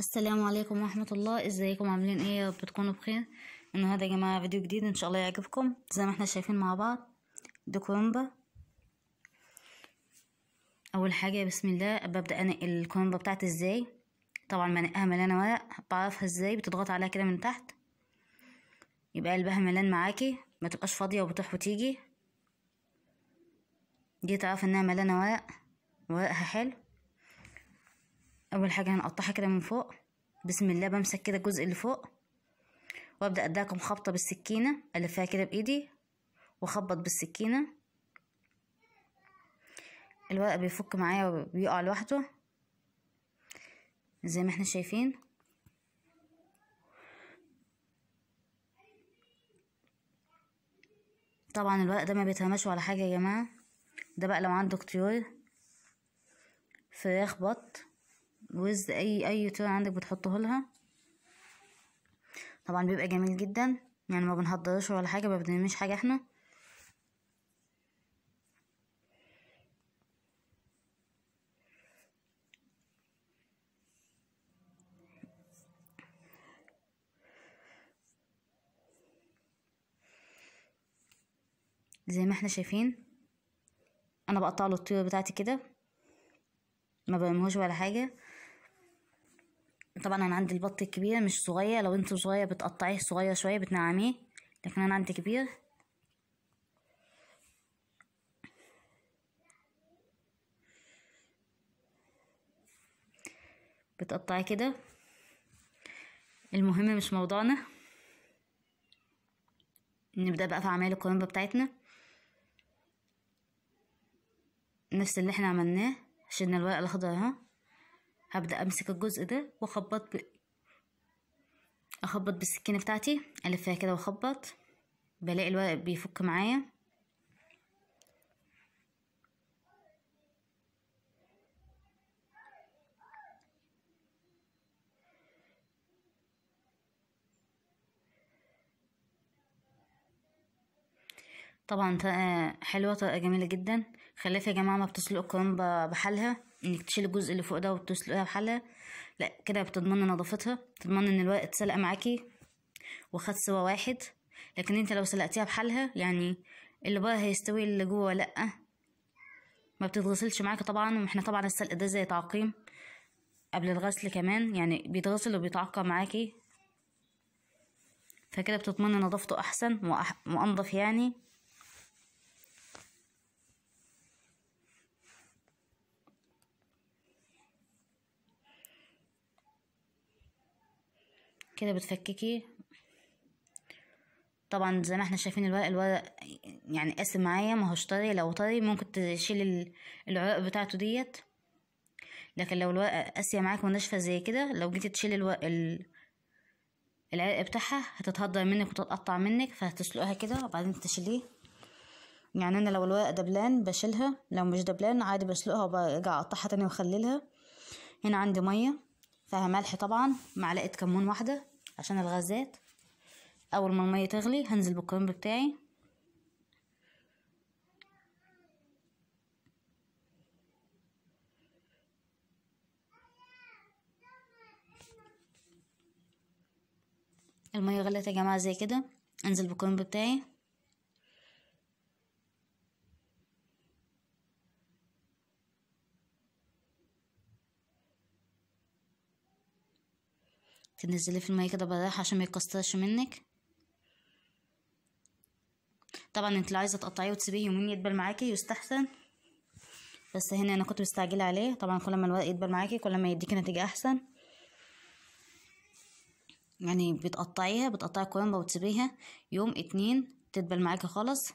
السلام عليكم ورحمة الله ازيكم عاملين ايه يا رب تكونوا بخير النهارده يا جماعة فيديو جديد ان شاء الله يعجبكم زي ما احنا شايفين مع بعض دي اول حاجة بسم الله ببدأ انقل الكومبا بتاعتي ازاي طبعا بنقها ملانة ورق بعرفها ازاي بتضغط عليها كده من تحت يبقى قلبها ملان معاكي ما تبقاش فاضية وبتروح وتيجي دي تعرف انها ملانة ورق ورقها حلو اول حاجه هنقطعها كده من فوق بسم الله بمسك كده الجزء اللي فوق وابدا اداكم خبطه بالسكينه الفها كده بايدي واخبط بالسكينه الورق بيفك معايا وبيقع لوحده زي ما احنا شايفين طبعا الورق ده ما بيتهمش ولا حاجه يا جماعه ده بقى لو عندك طيور فراخ بط وز اي اي طيور عندك بتحطه لها طبعا بيبقى جميل جدا يعني ما بنهضرش ولا حاجه ما بنرميش حاجه احنا زي ما احنا شايفين انا بقطع له الطيور بتاعتي كده ما برميهوش ولا حاجه طبعا انا عندي البط الكبير مش صغير لو انتوا صغير بتقطعيه صغير شويه بتنعميه لكن انا عندي كبير بتقطعيه كده المهم مش موضوعنا نبدأ بقى في أعمال الكرنبة بتاعتنا نفس اللي احنا عملناه شلنا الورق الأخضر اهو هبدأ أمسك الجزء ده وأخبط ب... أخبط بالسكينة بتاعتي ألفها كده وأخبط بلاقي الورق بيفك معايا طبعا آه، حلوة طريقة جميلة جدا خليها يا جماعة ما بتسلق الكرنب بحالها انك تشيل الجزء اللي فوق ده وتسلقيها بحله لا كده بتضمن نظافتها بتضمن ان الورق اتسلق معاكي وخد سوا واحد لكن انت لو سلقتيها بحالها يعني اللي بره هيستوي اللي جوه لا ما بتتغسلش معاكي طبعا واحنا طبعا السلق ده زي تعقيم قبل الغسل كمان يعني بيتغسل وبيتعقم معاكي فكده بتضمني نظافته احسن وانضف يعني كده بتفككي طبعا زي ما احنا شايفين الورق الورق يعني قاسم معايا هوش طري لو طري ممكن تشيل العرق بتاعته ديت لكن لو الورقة قاسية معاك وناشفة زي كده لو جيتي تشيل الورق ال... العرق بتاعها هتتهضر منك وتتقطع منك فهتسلقها كده وبعدين تشيليه يعني انا لو الورقة دبلان بشيلها لو مش دبلان عادي بسلقها وبرجع اقطعها تاني واخللها هنا عندي مية فيها ملح طبعا معلقة كمون واحدة عشان الغازات اول ما المية تغلي هنزل بالكرنب بتاعي المية غلت يا جماعة زي كده انزل بالكرنب بتاعي تنزليه في المية كده براحة عشان ما يكسرش منك طبعا انت لو عايزه تقطعيه وتسيبيه يومين يدبل معاكي يستحسن بس هنا انا كنت مستعجله عليه طبعا كل ما الورق يدبل معاكي كل ما يديكي نتيجه احسن يعني بتقطعيها بتقطعي الكرنبه وتسيبيها يوم اتنين تدبل معاكي خالص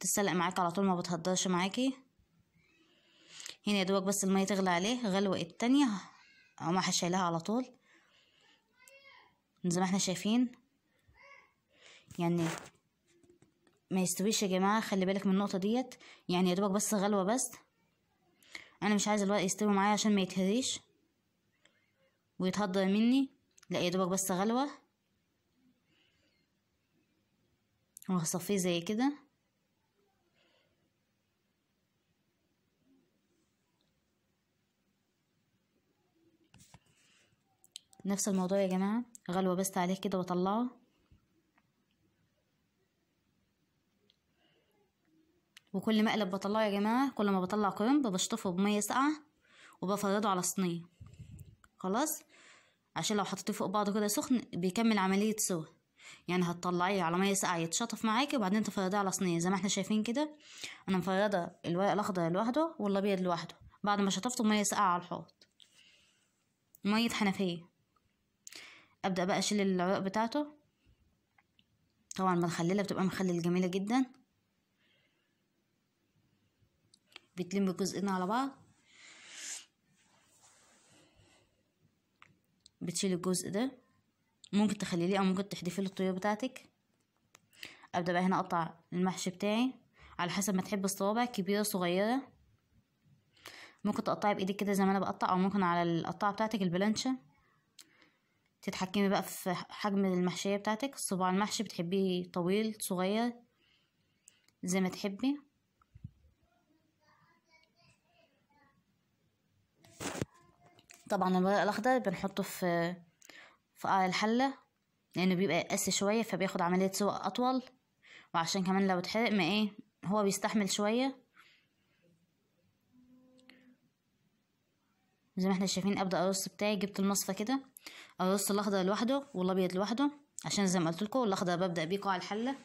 تتسلق معاكي على طول ما بتهدرش معاكي هنا يا دوبك بس الميه تغلي عليه غلوه التانية اقوم هشيلها على طول زي ما احنا شايفين يعني ما يستويش يا جماعة خلي بالك من النقطة ديت يعني يا دوبك بس غلوة بس انا مش عايز الورق يستوي معايا عشان ما يتهريش ويتهضر مني لا يا دوبك بس غلوة وهصفيه زي كده نفس الموضوع يا جماعة غلوة بس عليه كده وطلعه وكل مقلب بطلعه يا جماعة كل ما بطلع كرنب بشطفه بمية ساقعة وبفرده على صينية خلاص عشان لو حطيته فوق بعضه كده سخن بيكمل عملية سوا يعني هتطلعيه على مية ساقعة يتشطف معاكي وبعدين تفرديه على صينية زي ما احنا شايفين كده انا مفردة الورق الاخضر لوحده والابيض لوحده بعد ما شطفته بمية ساقعة على الحوض مية حنفية ابدا بقى اشيل العرق بتاعته طبعا المخلله بتبقى مخلل جميله جدا بتلم جزئين على بعض بتشيل الجزء ده ممكن تخليليه او ممكن له الطيور بتاعتك ابدا بقى هنا اقطع المحشي بتاعي على حسب ما تحب الصوابع كبيره صغيره ممكن تقطعي بايدك كده زي ما انا بقطع او ممكن على القطعه بتاعتك البلانشه تتحكمي بقى في حجم المحشية بتاعتك الصباع المحشي بتحبيه طويل صغير زي ما تحبي طبعا الورق الاخضر بنحطه في في قاع الحلة لانه بيبقى قاسي شوية فبياخد عملية سوق اطول وعشان كمان لو اتحرق ما ايه هو بيستحمل شوية زي ما احنا شايفين ابدا ارص بتاعي جبت المصفى كده ارص الاخضر لوحده والابيض لوحده عشان زي ما قلت لكم الاخضر ببدا بيه قاع الحله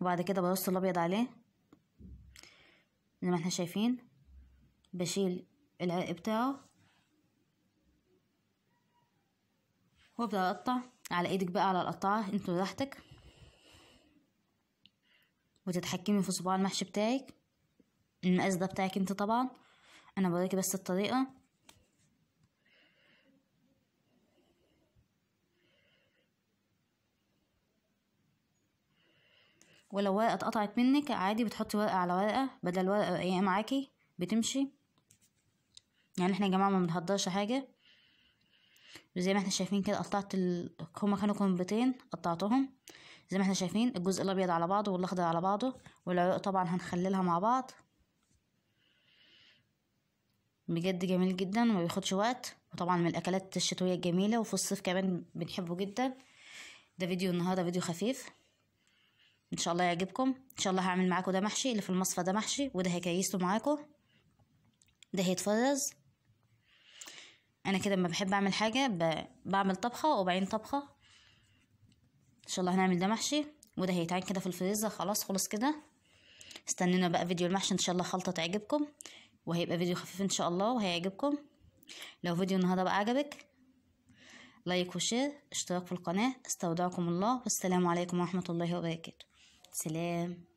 وبعد كده برص الابيض عليه زي ما احنا شايفين بشيل العرق بتاعه وابدا اقطع على ايدك بقى على القطعه انتوا راحتك وتتحكمي في صباع المحشي بتاعك المقاس ده بتاعك انت طبعا انا بوريكي بس الطريقة ولو ورقة اتقطعت منك عادي بتحطي ورقة على ورقة بدل ورقة رقيقة معاكي بتمشي يعني احنا يا جماعة ما بنهدرش حاجة زي ما احنا شايفين كده قطعت ال... هما كانوا كومبتين قطعتهم زي ما احنا شايفين الجزء الابيض على بعضه والاخضر على بعضه والعروق طبعا هنخللها مع بعض بجد جميل جدا وما بياخدش وقت وطبعا من الاكلات الشتويه الجميله وفي الصيف كمان بنحبه جدا ده فيديو النهارده فيديو خفيف ان شاء الله يعجبكم ان شاء الله هعمل معاكم ده محشي اللي في المصفى ده محشي وده هكيسته معاكم ده هيتفرز انا كده ما بحب اعمل حاجه ب... بعمل طبخه وبعين طبخه ان شاء الله هنعمل ده محشي وده هيتعين كده في الفريزر خلاص خلص كده استنينا بقى فيديو المحشي ان شاء الله خلطه تعجبكم وهيبقى فيديو خفيف ان شاء الله وهيعجبكم لو فيديو النهارده بقى عجبك لايك وشير اشتراك في القناه استودعكم الله والسلام عليكم ورحمه الله وبركاته سلام